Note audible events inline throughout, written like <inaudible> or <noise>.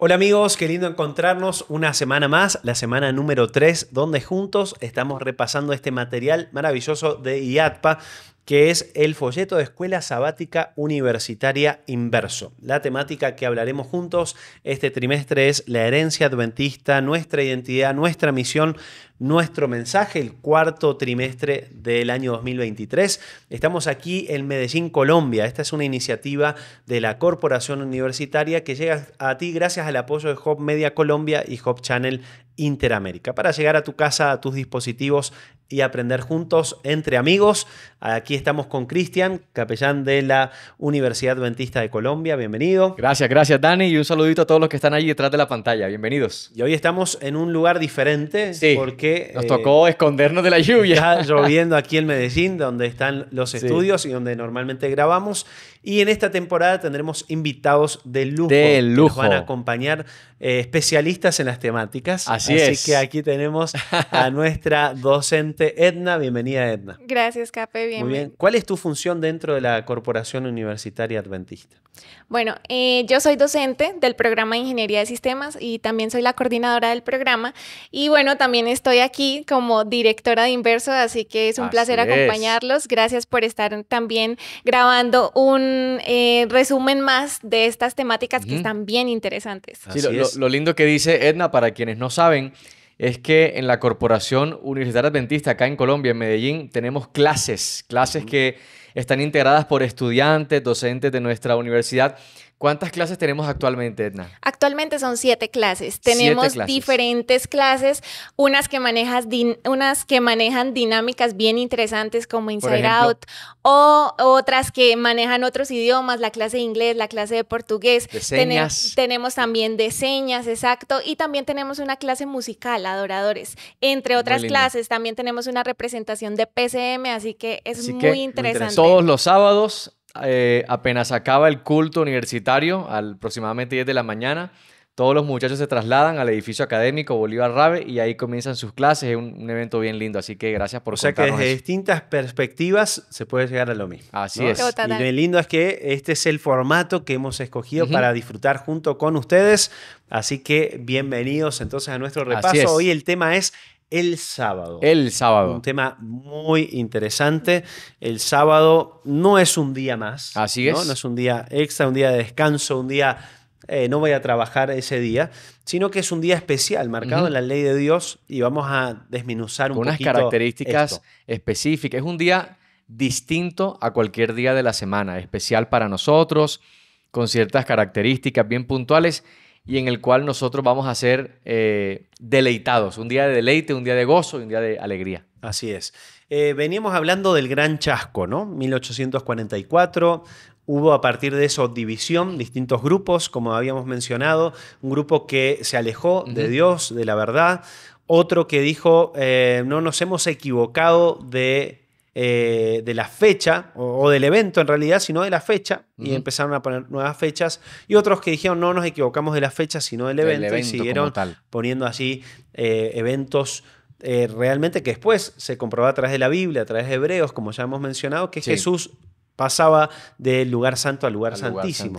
Hola amigos, qué lindo encontrarnos una semana más, la semana número 3, donde juntos estamos repasando este material maravilloso de IATPA, que es el folleto de Escuela Sabática Universitaria Inverso. La temática que hablaremos juntos este trimestre es la herencia adventista, nuestra identidad, nuestra misión, nuestro mensaje, el cuarto trimestre del año 2023. Estamos aquí en Medellín, Colombia. Esta es una iniciativa de la Corporación Universitaria que llega a ti gracias al apoyo de Hop Media Colombia y Hop Channel Interamérica. Para llegar a tu casa, a tus dispositivos, y aprender juntos entre amigos. Aquí estamos con Cristian, capellán de la Universidad Adventista de Colombia. Bienvenido. Gracias, gracias Dani y un saludito a todos los que están ahí detrás de la pantalla. Bienvenidos. Y hoy estamos en un lugar diferente sí, porque nos eh, tocó escondernos de la lluvia. Está <laughs> lloviendo aquí en Medellín, donde están los estudios y donde normalmente grabamos. Y en esta temporada tendremos invitados de lujo. De lujo. van a acompañar eh, especialistas en las temáticas. Así, es. Así que aquí tenemos a nuestra docente Edna. Bienvenida, Edna. Gracias, Cape. bienvenida. Muy bien. ¿Cuál es tu función dentro de la Corporación Universitaria Adventista? Bueno, eh, yo soy docente del programa de Ingeniería de Sistemas y también soy la coordinadora del programa. Y bueno, también estoy aquí como directora de Inverso, así que es un placer acompañarlos. Gracias por estar también grabando un eh, resumen más de estas temáticas que están bien interesantes. Sí, lo lindo que dice Edna, para quienes no saben, es que en la Corporación Universitaria Adventista, acá en Colombia, en Medellín, tenemos clases, clases que están integradas por estudiantes, docentes de nuestra universidad ¿Cuántas clases tenemos actualmente, Edna? Actualmente son siete clases. Tenemos diferentes clases, unas que, manejas unas que manejan dinámicas bien interesantes como Inside Out, o otras que manejan otros idiomas, la clase de inglés, la clase de portugués. tenemos también de señas, exacto. Y también tenemos una clase musical, adoradores. Entre otras clases, también tenemos una representación de PCM, así que es muy interesante. Todos los sábados eh, apenas acaba el culto universitario, al aproximadamente 10 de la mañana, todos los muchachos se trasladan al edificio académico Bolívar Rabe y ahí comienzan sus clases. Es un, evento bien lindo, así que gracias por O sea que desde distintas perspectivas se puede llegar a lo mismo. Así es. Y lo lindo es que este es el formato que hemos escogido para disfrutar junto con ustedes. Así que bienvenidos entonces a nuestro repaso. Hoy el tema es el sábado. El sábado. Un tema muy interesante. El sábado no es un día más. Así es. No es un día extra, un día de descanso, un día eh, no voy a trabajar ese día, sino que es un día especial, marcado en la ley de Dios y vamos a desminuzar un Unas características específicas. Es un día distinto a cualquier día de la semana, especial para nosotros, con ciertas características bien puntuales y en el cual nosotros vamos a ser eh, deleitados. Un día de deleite, un día de gozo y un día de alegría. Así es. Eh, veníamos hablando del gran chasco, ¿no? 1844. Hubo a partir de eso división, distintos grupos, como habíamos mencionado, un grupo que se alejó de Dios, de la verdad, otro que dijo, eh, no nos hemos equivocado de eh, de la fecha o, del evento en realidad, sino de la fecha. Y empezaron a poner nuevas fechas. Y otros que dijeron, no nos equivocamos de la fecha, sino del evento. y siguieron poniendo así eh, eventos. Eh, realmente que después se comprobaba a través de la Biblia, a través de Hebreos, como ya hemos mencionado, que Jesús pasaba del lugar santo al lugar, santísimo.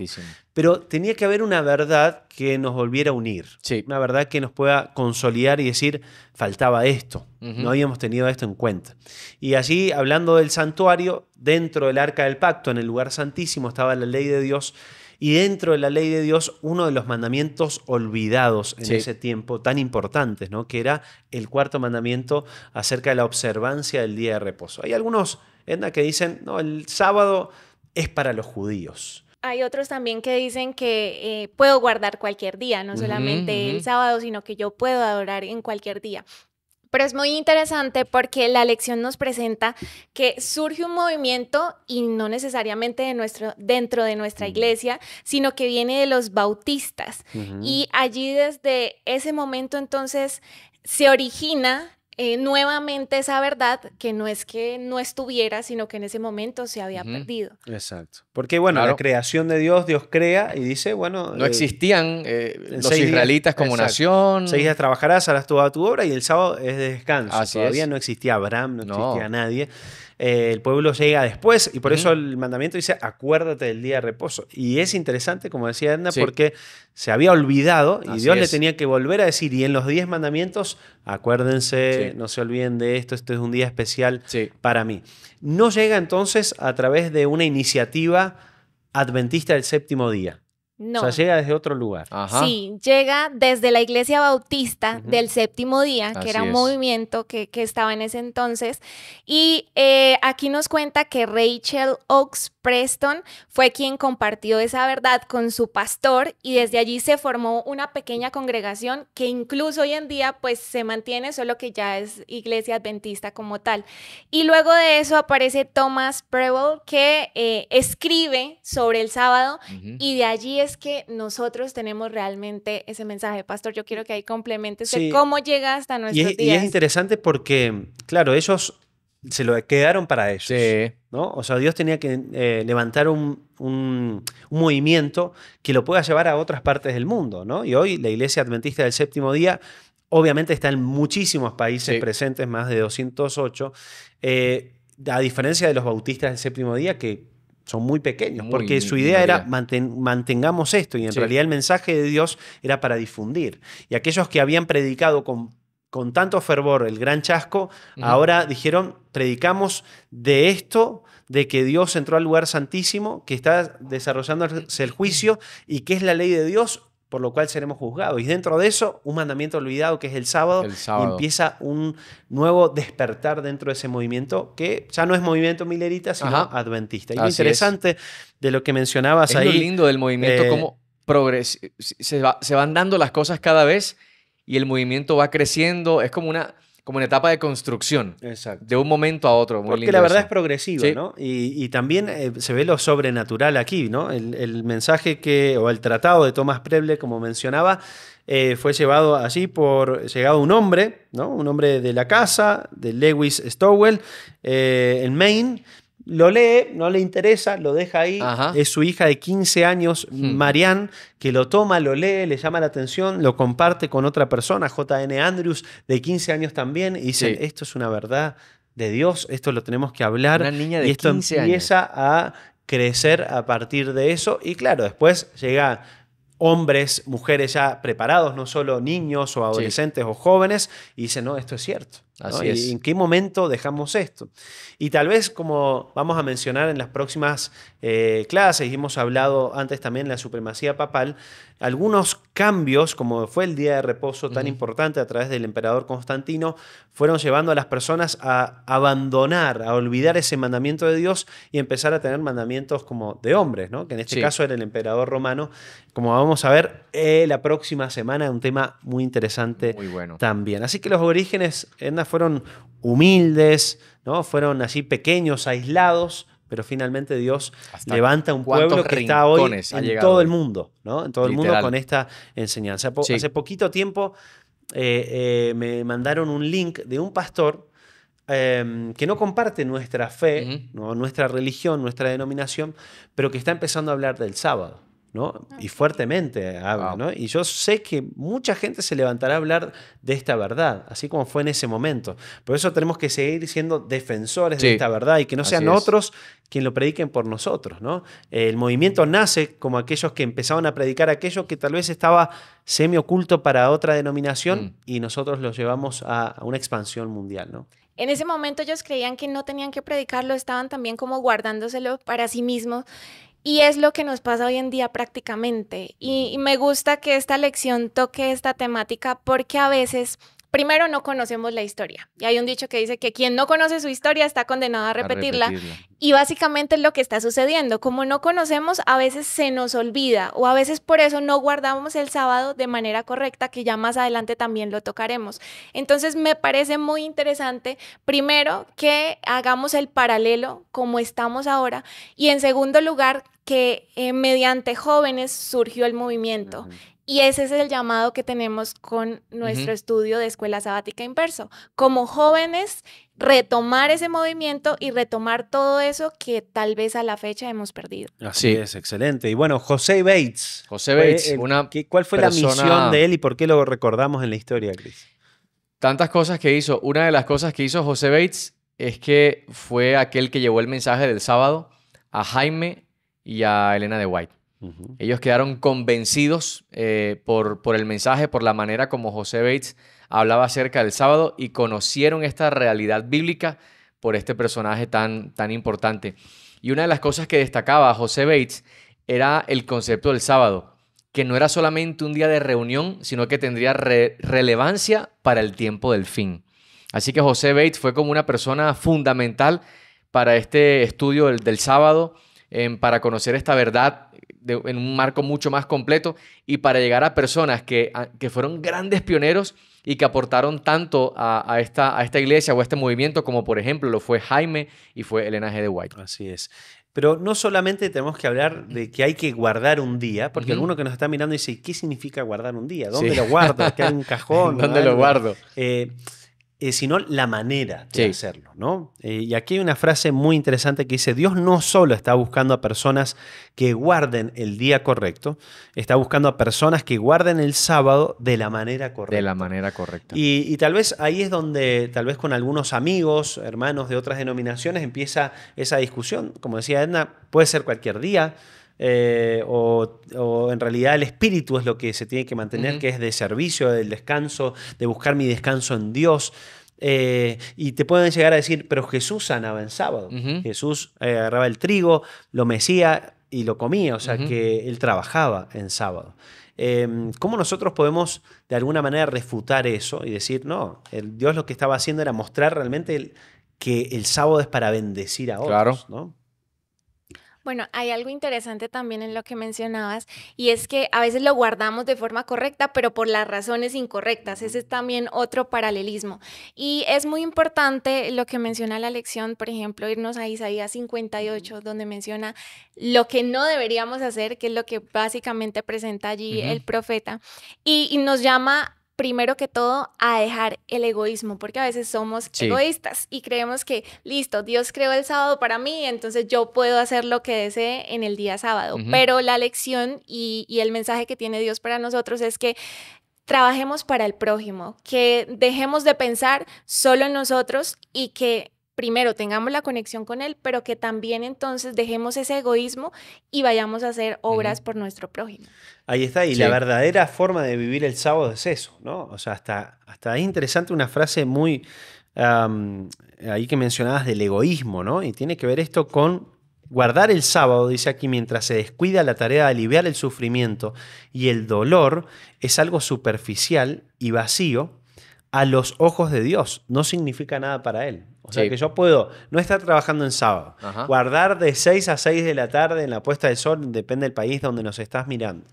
Pero tenía que haber una verdad que nos volviera a unir, una verdad que nos pueda consolidar y decir, faltaba esto, no habíamos tenido esto en cuenta. Y allí, hablando del santuario, dentro del arca del pacto, en el lugar santísimo, estaba la ley de Dios y dentro de la ley de Dios, uno de los mandamientos olvidados en ese tiempo tan importantes, ¿no? que era el cuarto mandamiento acerca de la observancia del día de reposo. Hay algunos, Edna, que dicen, no, el sábado es para los judíos. Hay otros también que dicen que eh, puedo guardar cualquier día, no solamente el sábado, sino que yo puedo adorar en cualquier día. Pero es muy interesante porque la lección nos presenta que surge un movimiento y no necesariamente de nuestro, dentro de nuestra iglesia, sino que viene de los bautistas. Y allí desde ese momento entonces se origina eh, nuevamente esa verdad que no es que no estuviera, sino que en ese momento se había perdido. Exacto. Porque bueno, la creación de Dios, Dios crea y dice, bueno... No eh, existían eh, los israelitas como nación. Seis días trabajarás, harás toda tu obra y el sábado es de descanso. Todavía no existía Abraham, no existía nadie. Eh, el pueblo llega después y por eso el mandamiento dice acuérdate del día de reposo. Y es interesante, como decía Edna, porque se había olvidado y Dios le tenía que volver a decir, y en los diez mandamientos, acuérdense, no se olviden de esto, este es un día especial para mí. No llega entonces a través de una iniciativa adventista del séptimo día. No. O sea, llega desde otro lugar. Sí, llega desde la Iglesia Bautista del Séptimo Día, que era un movimiento que, estaba en ese entonces. Y eh, aquí nos cuenta que Rachel Oaks Preston fue quien compartió esa verdad con su pastor y desde allí se formó una pequeña congregación que incluso hoy en día pues se mantiene, solo que ya es iglesia adventista como tal. Y luego de eso aparece Thomas Preble que eh, escribe sobre el sábado y de allí es es que nosotros tenemos realmente ese mensaje. Pastor, yo quiero que ahí complementes cómo llega hasta nuestros y Y es interesante porque, claro, ellos se lo quedaron para ellos. ¿no? O sea, Dios tenía que eh, levantar un, movimiento que lo pueda llevar a otras partes del mundo. ¿no? Y hoy la Iglesia Adventista del Séptimo Día obviamente está en muchísimos países presentes, más de 208. Eh, a diferencia de los bautistas del séptimo día, que son muy pequeños, porque su idea era mantengamos esto y en realidad el mensaje de Dios era para difundir. Y aquellos que habían predicado con, con tanto fervor el gran chasco, ahora dijeron, predicamos de esto, de que Dios entró al lugar santísimo, que está desarrollándose el juicio y que es la ley de Dios por lo cual seremos juzgados. Y dentro de eso, un mandamiento olvidado que es el sábado, empieza un nuevo despertar dentro de ese movimiento que ya no es movimiento milerita, sino adventista. Y lo interesante de lo que mencionabas ahí. Es lindo del movimiento, como eh, cómo se, va, se van dando las cosas cada vez y el movimiento va creciendo. Es como una como una etapa de construcción. De un momento a otro. Porque la verdad es progresiva, ¿no? Y, también eh, se ve lo sobrenatural aquí, ¿no? El, mensaje que, o el tratado de Thomas Preble, como mencionaba, eh, fue llevado así por, llegado un hombre, ¿no? Un hombre de la casa, de Lewis Stowell, eh, en Maine lo lee, no le interesa, lo deja ahí. Es su hija de 15 años, hmm. Marianne, que lo toma, lo lee, le llama la atención, lo comparte con otra persona, JN Andrews, de 15 años también, y dice, esto es una verdad de Dios, esto lo tenemos que hablar. Una niña de y esto empieza a crecer a partir de eso. Y claro, después llega hombres, mujeres ya preparados, no solo niños o adolescentes o jóvenes, y dice no, esto es cierto. ¿Y ¿En qué momento dejamos esto? Y tal vez, como vamos a mencionar en las próximas eh, clases, y hemos hablado antes también de la supremacía papal, algunos cambios, como fue el día de reposo tan importante a través del emperador Constantino, fueron llevando a las personas a abandonar, a olvidar ese mandamiento de Dios y empezar a tener mandamientos como de hombres, ¿no? que en este caso era el emperador romano, como vamos a ver eh, la próxima semana, un tema muy interesante también. Así que los orígenes en la fueron humildes, ¿no? fueron así pequeños, aislados, pero finalmente Dios levanta un pueblo que está hoy en todo el mundo, ¿no? en todo el mundo con esta enseñanza. Hace poquito tiempo eh, eh, me mandaron un link de un pastor em, que no comparte nuestra fe, nuestra religión, nuestra denominación, pero que está empezando a hablar del sábado. Ah. Y fuertemente Y yo sé que mucha gente se levantará a hablar de esta verdad, así como fue en ese momento. Por eso tenemos que seguir siendo defensores de esta verdad y que no sean otros quienes lo prediquen por nosotros, ¿no? El movimiento nace como aquellos que empezaban a predicar aquello que tal vez estaba semioculto para otra denominación mm. y nosotros lo llevamos a una expansión mundial, ¿no? En ese momento ellos creían que no tenían que predicarlo, estaban también como guardándoselo para sí mismos y es lo que nos pasa hoy en día prácticamente. Y, me gusta que esta lección toque esta temática porque a veces Primero, no conocemos la historia. Y hay un dicho que dice que quien no conoce su historia está condenado a repetirla. Y básicamente es lo que está sucediendo. Como no conocemos, a veces se nos olvida o a veces por eso no guardamos el sábado de manera correcta, que ya más adelante también lo tocaremos. Entonces, me parece muy interesante, primero, que hagamos el paralelo como estamos ahora. Y en segundo lugar, que eh, mediante jóvenes surgió el movimiento. Y ese es el llamado que tenemos con nuestro estudio de Escuela Sabática Inverso. Como jóvenes, retomar ese movimiento y retomar todo eso que tal vez a la fecha hemos perdido. Así es, excelente. Y bueno, José Bates. José Bates, ¿cuál fue la misión de él y por qué lo recordamos en la historia, Cris? Tantas cosas que hizo. Una de las cosas que hizo José Bates es que fue aquel que llevó el mensaje del sábado a Jaime y a Elena de White. Ellos quedaron convencidos eh, por, por el mensaje, por la manera como José Bates hablaba acerca del sábado y conocieron esta realidad bíblica por este personaje tan, tan importante. Y una de las cosas que destacaba José Bates era el concepto del sábado, que no era solamente un día de reunión, sino que tendría relevancia para el tiempo del fin. Así que José Bates fue como una persona fundamental para este estudio del, sábado, para conocer esta verdad en un marco mucho más completo y para llegar a personas que, que fueron grandes pioneros y que aportaron tanto a, esta, a esta iglesia o a este movimiento, como por ejemplo lo fue Jaime y fue Elena G. de White. Así es. Pero no solamente tenemos que hablar de que hay que guardar un día, porque alguno que nos está mirando dice, ¿qué significa guardar un día? ¿Dónde lo guardo? ¿Que hay <laughs> un cajón? ¿Dónde lo guardo? Eh, eh, sino la manera de hacerlo. ¿no? Eh, y aquí hay una frase muy interesante que dice, Dios no solo está buscando a personas que guarden el día correcto, está buscando a personas que guarden el sábado de la manera correcta. De la manera correcta. Y, y tal vez ahí es donde, tal vez con algunos amigos, hermanos de otras denominaciones, empieza esa discusión. Como decía Edna, puede ser cualquier día. Eh, o, en realidad el espíritu es lo que se tiene que mantener, que es de servicio, del descanso, de buscar mi descanso en Dios. Eh, y te pueden llegar a decir, pero Jesús sanaba en sábado. Jesús eh, agarraba el trigo, lo mecía y lo comía, o sea que él trabajaba en sábado. Em, ¿Cómo nosotros podemos de alguna manera refutar eso y decir, no, el Dios lo que estaba haciendo era mostrar realmente que el sábado es para bendecir a otros? ¿no? Bueno, hay algo interesante también en lo que mencionabas y es que a veces lo guardamos de forma correcta, pero por las razones incorrectas. Ese es también otro paralelismo. Y es muy importante lo que menciona la lección, por ejemplo, irnos a Isaías 58, donde menciona lo que no deberíamos hacer, que es lo que básicamente presenta allí el profeta, y nos llama primero que todo a dejar el egoísmo, porque a veces somos egoístas y creemos que, listo, Dios creó el sábado para mí, entonces yo puedo hacer lo que desee en el día sábado. Pero la lección y el mensaje que tiene Dios para nosotros es que trabajemos para el prójimo, que dejemos de pensar solo en nosotros y que primero tengamos la conexión con Él, pero que también entonces dejemos ese egoísmo y vayamos a hacer obras por nuestro prójimo. Ahí está, y la verdadera forma de vivir el sábado es eso, ¿no? O sea, hasta, hasta es interesante una frase muy ahí que mencionabas del egoísmo, ¿no? Y tiene que ver esto con guardar el sábado, dice aquí, mientras se descuida la tarea de aliviar el sufrimiento y el dolor, es algo superficial y vacío a los ojos de Dios, no significa nada para Él. O sea que yo puedo no estar trabajando en sábado, guardar de 6 a 6 de la tarde en la puesta de sol, depende del país donde nos estás mirando,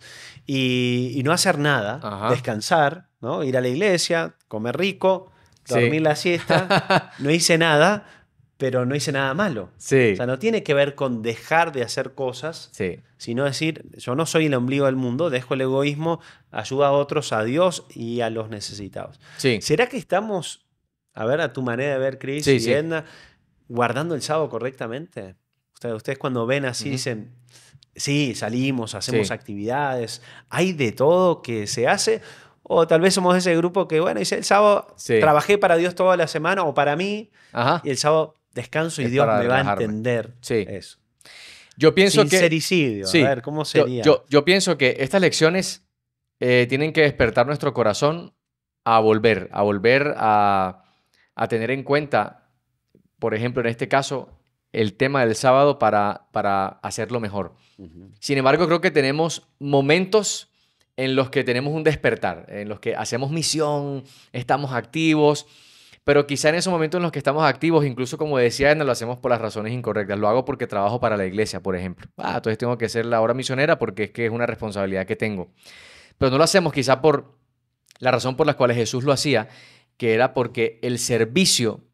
y, no hacer nada, descansar, ¿no? ir a la iglesia, comer rico, dormir la siesta, <laughs> no hice nada, pero no hice nada malo. O sea, no tiene que ver con dejar de hacer cosas, sino decir, yo no soy el ombligo del mundo, dejo el egoísmo, ayuda a otros, a Dios y a los necesitados. ¿Será que estamos a ver, a tu manera de ver, Chris guardando el sábado correctamente. Ustedes, ustedes cuando ven así dicen, sí, salimos, hacemos actividades, hay de todo que se hace. O tal vez somos ese grupo que, bueno, dice, el sábado trabajé para Dios toda la semana o para mí, y el sábado descanso y Dios me va a entender eso. Yo pienso Sincericidio, que... Sí. a ver, ¿cómo sería? Yo, pienso que estas lecciones eh, tienen que despertar nuestro corazón a volver, a volver a, a tener en cuenta, por ejemplo, en este caso, el tema del sábado para, para hacerlo mejor. Sin embargo, creo que tenemos momentos en los que tenemos un despertar, en los que hacemos misión, estamos activos, pero quizá en esos momentos en los que estamos activos, incluso como decía no lo hacemos por las razones incorrectas. Lo hago porque trabajo para la iglesia, por ejemplo. Ah, entonces tengo que ser la hora misionera porque es que es una responsabilidad que tengo. Pero no lo hacemos quizá por la razón por la cual Jesús lo hacía que era porque el servicio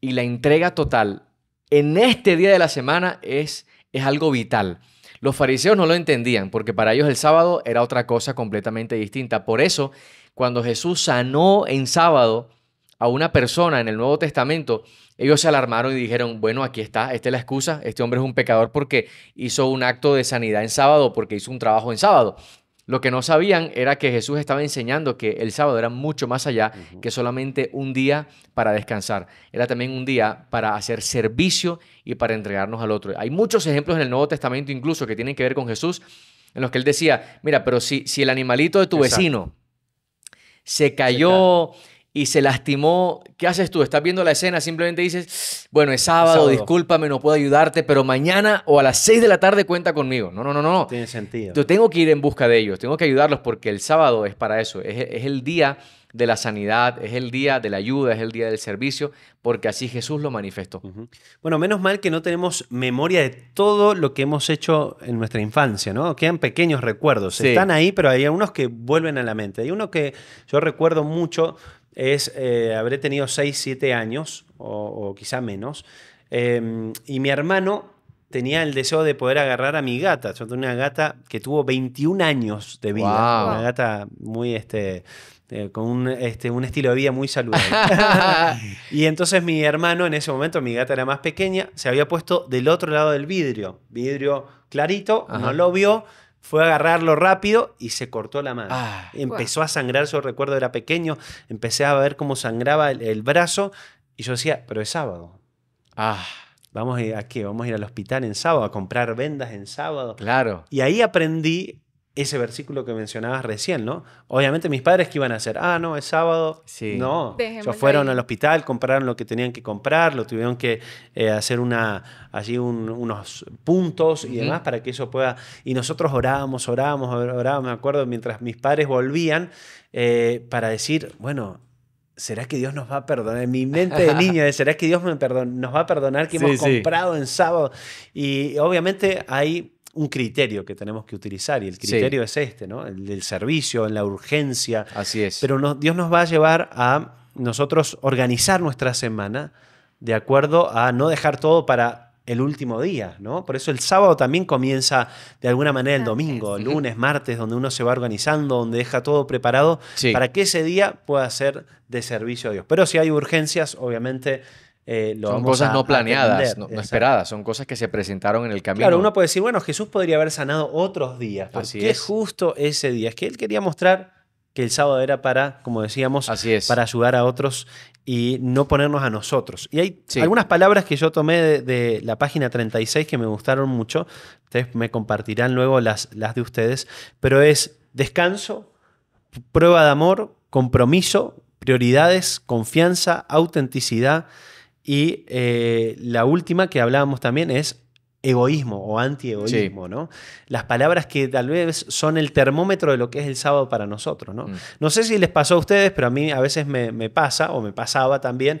y la entrega total en este día de la semana es, es algo vital. Los fariseos no lo entendían porque para ellos el sábado era otra cosa completamente distinta. Por eso, cuando Jesús sanó en sábado a una persona en el Nuevo Testamento, ellos se alarmaron y dijeron, bueno, aquí está, esta es la excusa, este hombre es un pecador porque hizo un acto de sanidad en sábado, porque hizo un trabajo en sábado. Lo que no sabían era que Jesús estaba enseñando que el sábado era mucho más allá que solamente un día para descansar. Era también un día para hacer servicio y para entregarnos al otro. Hay muchos ejemplos en el Nuevo Testamento incluso que tienen que ver con Jesús, en los que él decía, mira, pero si, si el animalito de tu vecino se cayó y se lastimó, ¿qué haces tú? Estás viendo la escena, simplemente dices, bueno, es sábado, discúlpame, no puedo ayudarte, pero mañana o a las 6 de la tarde cuenta conmigo. No, no, no, no. Tiene sentido. Yo tengo que ir en busca de ellos, tengo que ayudarlos porque el sábado es para eso, es, el día de la sanidad, es el día de la ayuda, es el día del servicio, porque así Jesús lo manifestó. Bueno, menos mal que no tenemos memoria de todo lo que hemos hecho en nuestra infancia, ¿no? Quedan pequeños recuerdos, están ahí, pero hay algunos que vuelven a la mente. Hay uno que yo recuerdo mucho es, eh, habré tenido 6, 7 años, o, quizá menos, eh, y mi hermano tenía el deseo de poder agarrar a mi gata. Yo una gata que tuvo 21 años de vida, una gata muy... Este, eh, con un, este, un, estilo de vida muy saludable. <laughs> y entonces mi hermano, en ese momento, mi gata era más pequeña, se había puesto del otro lado del vidrio, vidrio clarito, no lo vio fue a agarrarlo rápido y se cortó la mano. Ah. Empezó a sangrar, yo recuerdo, era pequeño, empecé a ver cómo sangraba el, brazo y yo decía, pero es sábado. Ah. ¿Vamos a, ir, a qué? Vamos a ir al hospital en sábado, a comprar vendas en sábado. Claro. Y ahí aprendí ese versículo que mencionabas recién, ¿no? Obviamente mis padres que iban a hacer, ah, no, es sábado, sí. no, ellos fueron al hospital, compraron lo que tenían que comprar, lo tuvieron que eh, hacer una, allí unos puntos y demás para que eso pueda, y nosotros orábamos, orábamos, orábamos, me acuerdo, mientras mis padres volvían eh, para decir, bueno, ¿será que Dios nos va a perdonar? En mi mente de niño, ¿será que Dios nos va a perdonar que hemos comprado en sábado? Y obviamente hay un criterio que tenemos que utilizar y el criterio es este, ¿no? El del servicio, en la urgencia. Así es. Pero Dios nos va a llevar a nosotros organizar nuestra semana de acuerdo a no dejar todo para el último día, ¿no? Por eso el sábado también comienza de alguna manera el domingo, lunes, martes, donde uno se va organizando, donde deja todo preparado para que ese día pueda ser de servicio a Dios. Pero si hay urgencias, obviamente eh, son cosas no planeadas, no, esperadas, son cosas que se presentaron en el camino. Claro, uno puede decir, bueno, Jesús podría haber sanado otros días, Así es. justo ese día. Es que él quería mostrar que el sábado era para, como decíamos, para ayudar a otros y no ponernos a nosotros. Y hay algunas palabras que yo tomé de, la página 36 que me gustaron mucho, ustedes me compartirán luego las de ustedes, pero es descanso, prueba de amor, compromiso, prioridades, confianza, autenticidad y eh, la última que hablábamos también es egoísmo o antiegoísmo, ¿no? Las palabras que tal vez son el termómetro de lo que es el sábado para nosotros, ¿no? Mm. No sé si les pasó a ustedes, pero a mí a veces me, pasa o me pasaba también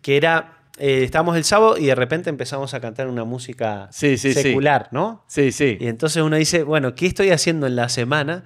que era eh, estamos estábamos el sábado y de repente empezamos a cantar una música sí, secular, ¿no? Sí, sí. Y entonces uno dice, bueno, ¿qué estoy haciendo en la semana?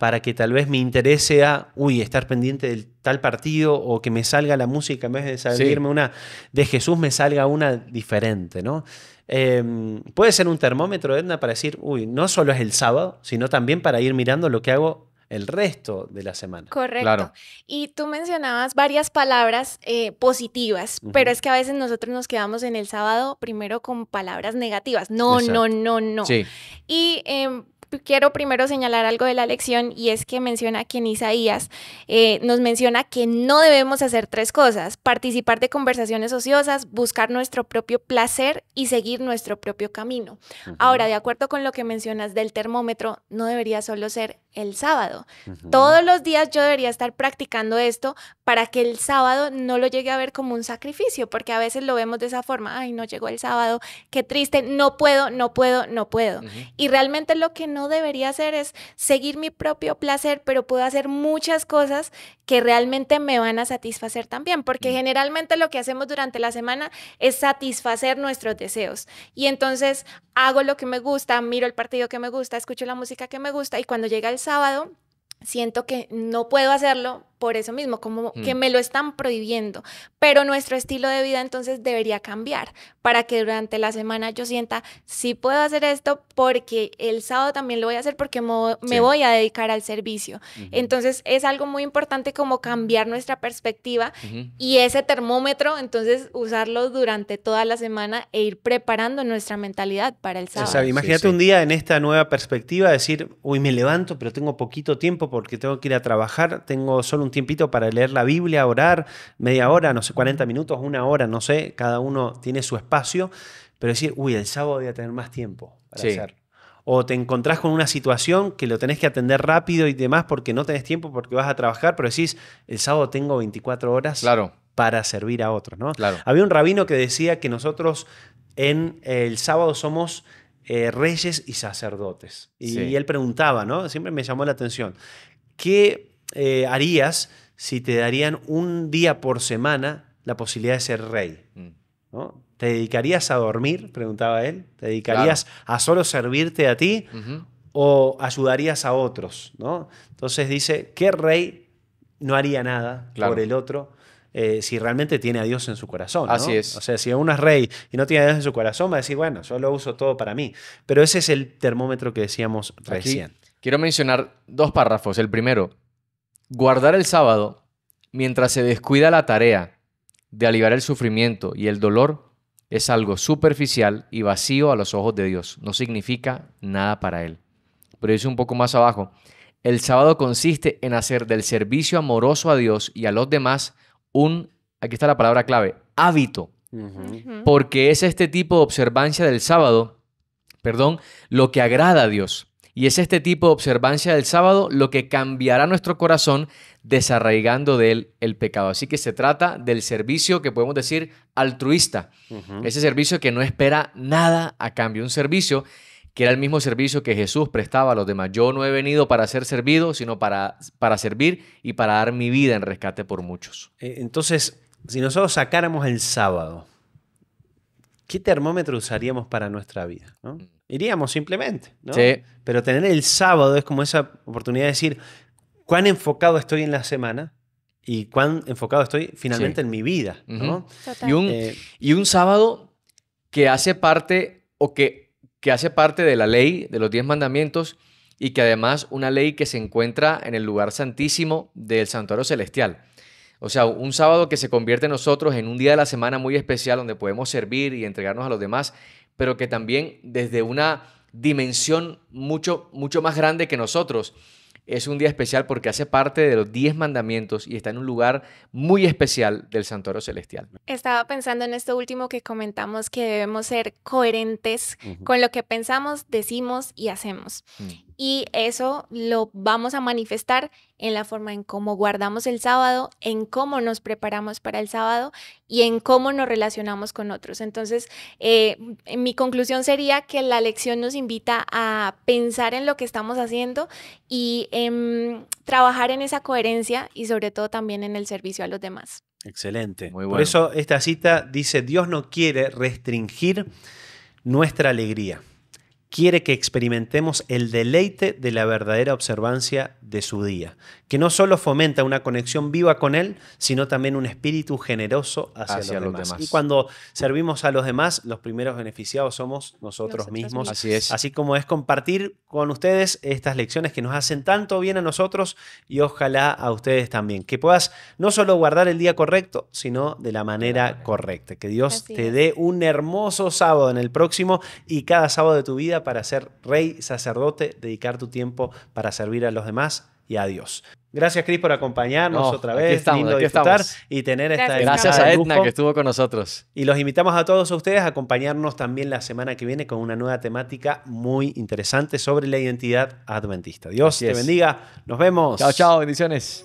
para que tal vez me interese a uy, estar pendiente del tal partido o que me salga la música en vez de salirme una de Jesús, me salga una diferente, ¿no? Em, puede ser un termómetro, Edna, para decir, uy, no solo es el sábado, sino también para ir mirando lo que hago el resto de la semana. Correcto. Y tú mencionabas varias palabras eh, positivas, pero es que a veces nosotros nos quedamos en el sábado primero con palabras negativas. No, no, no, no. Sí. Y em, quiero primero señalar algo de la lección y es que menciona que en Isaías eh, nos menciona que no debemos hacer tres cosas, participar de conversaciones ociosas, buscar nuestro propio placer y seguir nuestro propio camino. Ahora, de acuerdo con lo que mencionas del termómetro, no debería solo ser el sábado. Todos los días yo debería estar practicando esto para que el sábado no lo llegue a ver como un sacrificio, porque a veces lo vemos de esa forma, ay, no llegó el sábado, qué triste, no puedo, no puedo, no puedo. Y realmente lo que no debería hacer es seguir mi propio placer, pero puedo hacer muchas cosas que realmente me van a satisfacer también, porque generalmente lo que hacemos durante la semana es satisfacer nuestros deseos. Y entonces hago lo que me gusta, miro el partido que me gusta, escucho la música que me gusta y cuando llega el sábado siento que no puedo hacerlo por eso mismo, como que mm. me lo están prohibiendo. Pero nuestro estilo de vida entonces debería cambiar para que durante la semana yo sienta, sí puedo hacer esto porque el sábado también lo voy a hacer porque me voy a dedicar al servicio. Entonces es algo muy importante como cambiar nuestra perspectiva y ese termómetro, entonces usarlo durante toda la semana e ir preparando nuestra mentalidad para el sábado. imagínate un día en esta nueva perspectiva, decir, uy, me levanto, pero tengo poquito tiempo porque tengo que ir a trabajar, tengo solo un tiempito para leer la Biblia, orar, media hora, no sé, 40 minutos, una hora, no sé, cada uno tiene su espacio, pero decir, uy, el sábado voy a tener más tiempo para hacer. O te encontrás con una situación que lo tenés que atender rápido y demás porque no tenés tiempo, porque vas a trabajar, pero decís, el sábado tengo 24 horas claro. para servir a otros, ¿no? Claro. Había un rabino que decía que nosotros en el sábado somos eh, reyes y sacerdotes. Y, él preguntaba, ¿no? Siempre me llamó la atención, ¿qué eh, harías si te darían un día por semana la posibilidad de ser rey? Mm. ¿No? ¿Te dedicarías a dormir? Preguntaba él. ¿Te dedicarías a solo servirte a ti o ayudarías a otros? ¿no? Entonces dice, ¿qué rey no haría nada por el otro? Eh, si realmente tiene a Dios en su corazón. Así es. O sea, si uno es rey y no tiene a Dios en su corazón, va a decir, bueno, yo lo uso todo para mí. Pero ese es el termómetro que decíamos recién. Quiero mencionar dos párrafos. El primero, guardar el sábado mientras se descuida la tarea de aliviar el sufrimiento y el dolor es algo superficial y vacío a los ojos de Dios. No significa nada para Él. Pero dice un poco más abajo, el sábado consiste en hacer del servicio amoroso a Dios y a los demás un, aquí está la palabra clave, hábito. Porque es este tipo de observancia del sábado, perdón, lo que agrada a Dios. Y es este tipo de observancia del sábado lo que cambiará nuestro corazón desarraigando de él el pecado. Así que se trata del servicio que podemos decir altruista. Ese servicio que no espera nada a cambio. Un servicio que era el mismo servicio que Jesús prestaba a los demás. Yo no he venido para ser servido, sino para, para servir y para dar mi vida en rescate por muchos. Eh, entonces, si nosotros sacáramos el sábado, ¿qué termómetro usaríamos para nuestra vida? Mm. Iríamos simplemente, ¿no? Sí. Pero tener el sábado es como esa oportunidad de decir cuán enfocado estoy en la semana y cuán enfocado estoy finalmente en mi vida, ¿no? y, un, eh, y un sábado que hace parte o que que hace parte de la ley de los diez mandamientos y que además una ley que se encuentra en el lugar santísimo del santuario celestial. O sea, un sábado que se convierte en nosotros en un día de la semana muy especial donde podemos servir y entregarnos a los demás, pero que también desde una dimensión mucho, mucho más grande que nosotros es un día especial porque hace parte de los diez mandamientos y está en un lugar muy especial del santuario celestial. Estaba pensando en esto último que comentamos, que debemos ser coherentes con lo que pensamos, decimos y hacemos. Mm y eso lo vamos a manifestar en la forma en cómo guardamos el sábado, en cómo nos preparamos para el sábado y en cómo nos relacionamos con otros. Entonces, eh, mi conclusión sería que la lección nos invita a pensar en lo que estamos haciendo y em, trabajar en esa coherencia y sobre todo también en el servicio a los demás. Excelente. Muy Por eso esta cita dice, Dios no quiere restringir nuestra alegría quiere que experimentemos el deleite de la verdadera observancia de su día, que no solo fomenta una conexión viva con Él, sino también un espíritu generoso hacia, los, demás. Y cuando servimos a los demás, los primeros beneficiados somos nosotros, mismos. Así es. Así como es compartir con ustedes estas lecciones que nos hacen tanto bien a nosotros y ojalá a ustedes también. Que puedas no solo guardar el día correcto, sino de la manera correcta. Que Dios te dé un hermoso sábado en el próximo y cada sábado de tu vida para ser rey, sacerdote, dedicar tu tiempo para servir a los demás y a Dios. Gracias, Cris, por acompañarnos otra vez. Lindo y tener esta Gracias a Edna que estuvo con nosotros. Y los invitamos a todos ustedes a acompañarnos también la semana que viene con una nueva temática muy interesante sobre la identidad adventista. Dios te bendiga. Nos vemos. Chao, chao. Bendiciones.